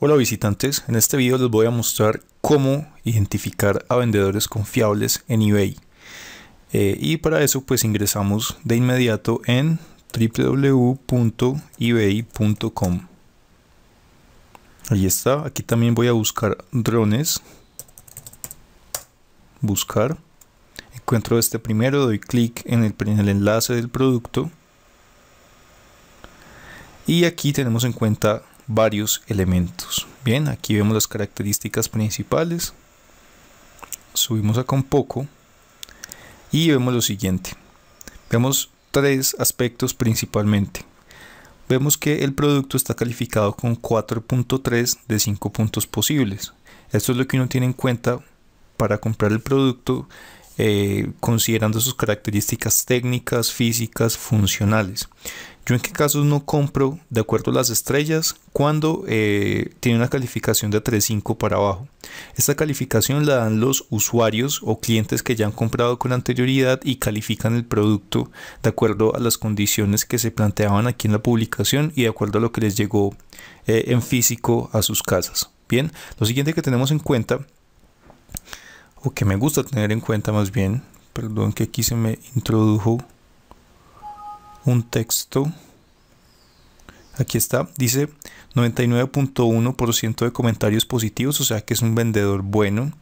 Hola visitantes, en este video les voy a mostrar cómo identificar a vendedores confiables en eBay. Eh, y para eso pues ingresamos de inmediato en www.ebay.com. Ahí está, aquí también voy a buscar drones. Buscar. Encuentro este primero, doy clic en el, en el enlace del producto. Y aquí tenemos en cuenta varios elementos. Bien, aquí vemos las características principales. Subimos acá un poco y vemos lo siguiente. Vemos tres aspectos principalmente. Vemos que el producto está calificado con 4.3 de 5 puntos posibles. Esto es lo que uno tiene en cuenta para comprar el producto eh, considerando sus características técnicas, físicas, funcionales. Yo en qué casos no compro de acuerdo a las estrellas cuando eh, tiene una calificación de 3.5 para abajo. Esta calificación la dan los usuarios o clientes que ya han comprado con anterioridad y califican el producto de acuerdo a las condiciones que se planteaban aquí en la publicación y de acuerdo a lo que les llegó eh, en físico a sus casas. Bien, lo siguiente que tenemos en cuenta o que me gusta tener en cuenta más bien, perdón que aquí se me introdujo un texto. Aquí está, dice 99.1% de comentarios positivos, o sea que es un vendedor bueno.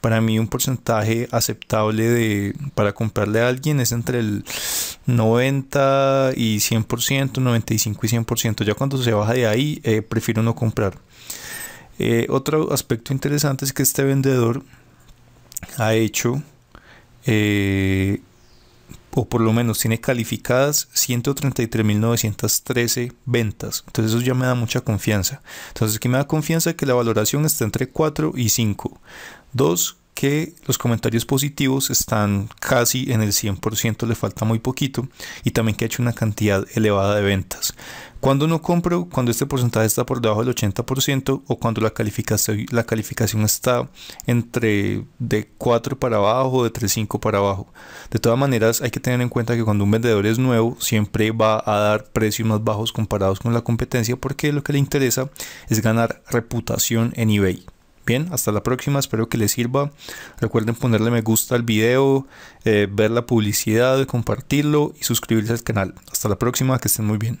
Para mí un porcentaje aceptable de, para comprarle a alguien es entre el 90 y 100%, 95 y 100%. Ya cuando se baja de ahí, eh, prefiero no comprar. Eh, otro aspecto interesante es que este vendedor ha hecho, eh, o por lo menos tiene calificadas 133.913 ventas. Entonces eso ya me da mucha confianza. Entonces que me da confianza que la valoración está entre 4 y 5. 2 que los comentarios positivos están casi en el 100%, le falta muy poquito, y también que ha hecho una cantidad elevada de ventas. Cuando no compro, cuando este porcentaje está por debajo del 80% o cuando la calificación, está entre de 4 para abajo o de 3.5 para abajo. De todas maneras, hay que tener en cuenta que cuando un vendedor es nuevo, siempre va a dar precios más bajos comparados con la competencia porque lo que le interesa es ganar reputación en eBay. Bien, hasta la próxima, espero que les sirva. Recuerden ponerle me gusta al video, eh, ver la publicidad, compartirlo y suscribirse al canal. Hasta la próxima, que estén muy bien.